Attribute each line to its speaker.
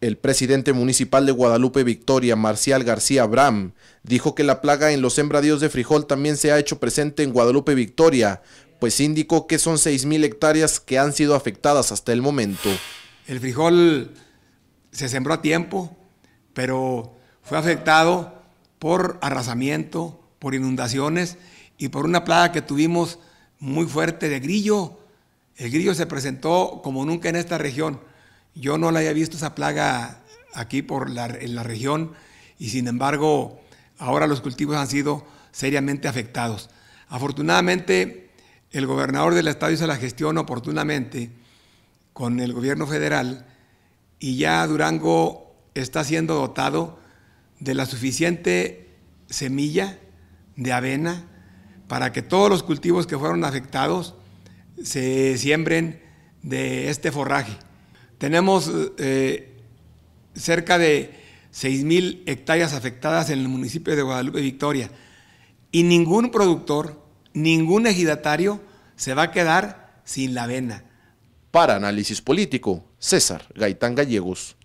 Speaker 1: El presidente municipal de Guadalupe Victoria, Marcial García Abram, dijo que la plaga en los sembradíos de frijol también se ha hecho presente en Guadalupe Victoria, pues indicó que son 6.000 hectáreas que han sido afectadas hasta el momento.
Speaker 2: El frijol se sembró a tiempo, pero fue afectado por arrasamiento, por inundaciones y por una plaga que tuvimos muy fuerte de grillo. El grillo se presentó como nunca en esta región. Yo no la había visto esa plaga aquí por en la región y sin embargo ahora los cultivos han sido seriamente afectados. Afortunadamente, el gobernador del estado hizo la gestión oportunamente con el gobierno federal y ya Durango está siendo dotado de la suficiente semilla de avena para que todos los cultivos que fueron afectados se siembren de este forraje. Tenemos eh, cerca de 6.000 hectáreas afectadas en el municipio de Guadalupe Victoria y ningún productor, ningún ejidatario se va a quedar sin la avena. Para Análisis Político, César Gaitán Gallegos.